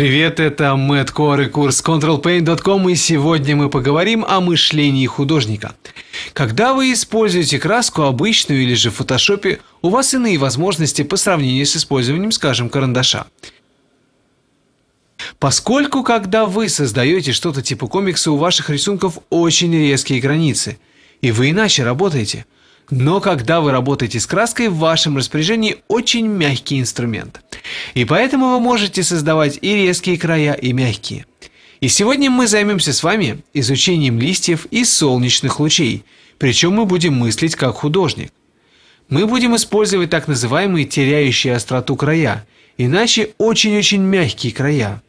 привет, это Мэтт Кор и курс ControlPaint.com и сегодня мы поговорим о мышлении художника. Когда вы используете краску обычную или же в фотошопе, у вас иные возможности по сравнению с использованием, скажем, карандаша. Поскольку, когда вы создаете что-то типа комикса, у ваших рисунков очень резкие границы, и вы иначе работаете – но когда вы работаете с краской, в вашем распоряжении очень мягкий инструмент. И поэтому вы можете создавать и резкие края, и мягкие. И сегодня мы займемся с вами изучением листьев и солнечных лучей, причем мы будем мыслить как художник. Мы будем использовать так называемые теряющие остроту края, иначе очень-очень мягкие края.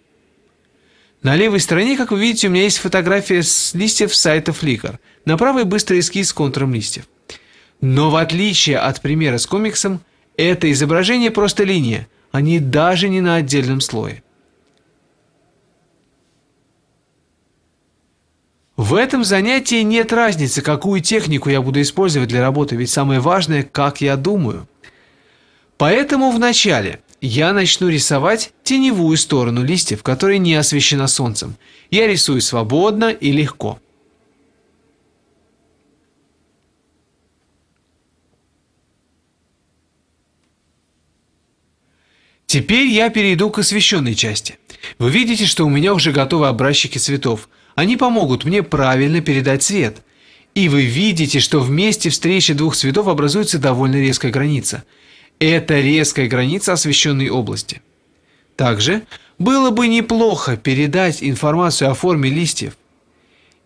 На левой стороне, как вы видите, у меня есть фотография с листьев сайта Flickr, на правой быстрый эскиз с контуром листьев. Но в отличие от примера с комиксом, это изображение просто линия, они а даже не на отдельном слое. В этом занятии нет разницы, какую технику я буду использовать для работы, ведь самое важное, как я думаю. Поэтому вначале я начну рисовать теневую сторону листьев, которая не освещена солнцем. Я рисую свободно и легко. Теперь я перейду к освещенной части. Вы видите, что у меня уже готовы образчики цветов. Они помогут мне правильно передать цвет. И вы видите, что в месте встречи двух цветов образуется довольно резкая граница. Это резкая граница освещенной области. Также было бы неплохо передать информацию о форме листьев.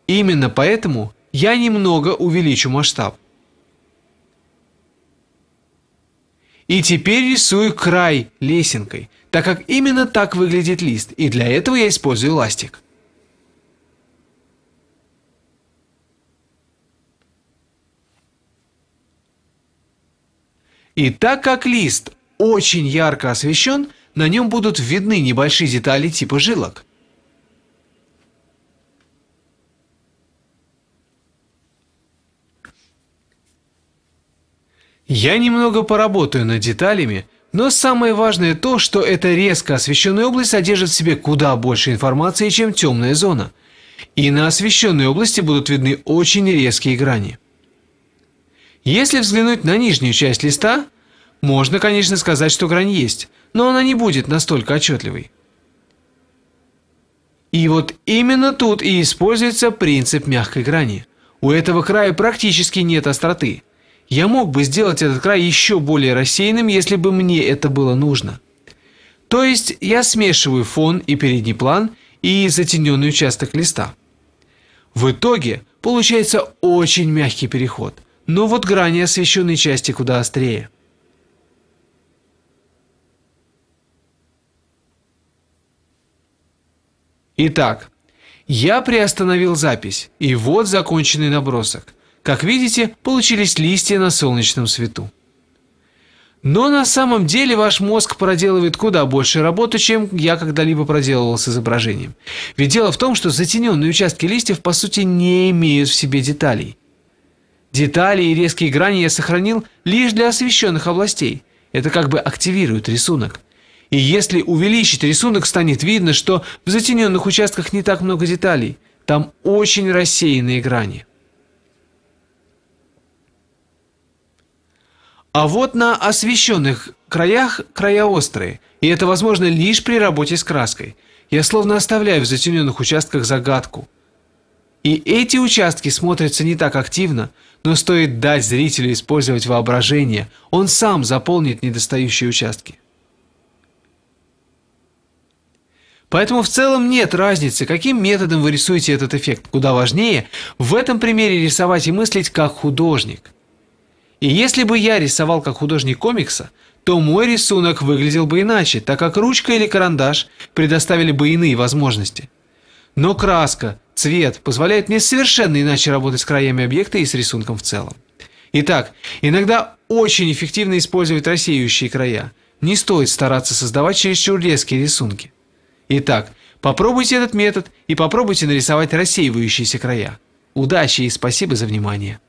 Именно поэтому я немного увеличу масштаб. И теперь рисую край лесенкой, так как именно так выглядит лист, и для этого я использую ластик. И так как лист очень ярко освещен, на нем будут видны небольшие детали типа жилок. Я немного поработаю над деталями, но самое важное то, что эта резко освещенная область содержит в себе куда больше информации, чем темная зона. И на освещенной области будут видны очень резкие грани. Если взглянуть на нижнюю часть листа, можно, конечно, сказать, что грань есть, но она не будет настолько отчетливой. И вот именно тут и используется принцип мягкой грани. У этого края практически нет остроты, я мог бы сделать этот край еще более рассеянным, если бы мне это было нужно. То есть я смешиваю фон и передний план и затененный участок листа. В итоге получается очень мягкий переход, но вот грани освещенной части куда острее. Итак, я приостановил запись, и вот законченный набросок – как видите, получились листья на солнечном свету. Но на самом деле ваш мозг проделывает куда больше работы, чем я когда-либо проделывал с изображением. Ведь дело в том, что затененные участки листьев по сути не имеют в себе деталей. Детали и резкие грани я сохранил лишь для освещенных областей. Это как бы активирует рисунок. И если увеличить рисунок, станет видно, что в затененных участках не так много деталей. Там очень рассеянные грани. А вот на освещенных краях края острые, и это возможно лишь при работе с краской. Я словно оставляю в затененных участках загадку. И эти участки смотрятся не так активно, но стоит дать зрителю использовать воображение, он сам заполнит недостающие участки. Поэтому в целом нет разницы, каким методом вы рисуете этот эффект. Куда важнее в этом примере рисовать и мыслить как художник. И если бы я рисовал как художник комикса, то мой рисунок выглядел бы иначе, так как ручка или карандаш предоставили бы иные возможности. Но краска, цвет позволяет мне совершенно иначе работать с краями объекта и с рисунком в целом. Итак, иногда очень эффективно использовать рассеивающие края. Не стоит стараться создавать чересчур резкие рисунки. Итак, попробуйте этот метод и попробуйте нарисовать рассеивающиеся края. Удачи и спасибо за внимание.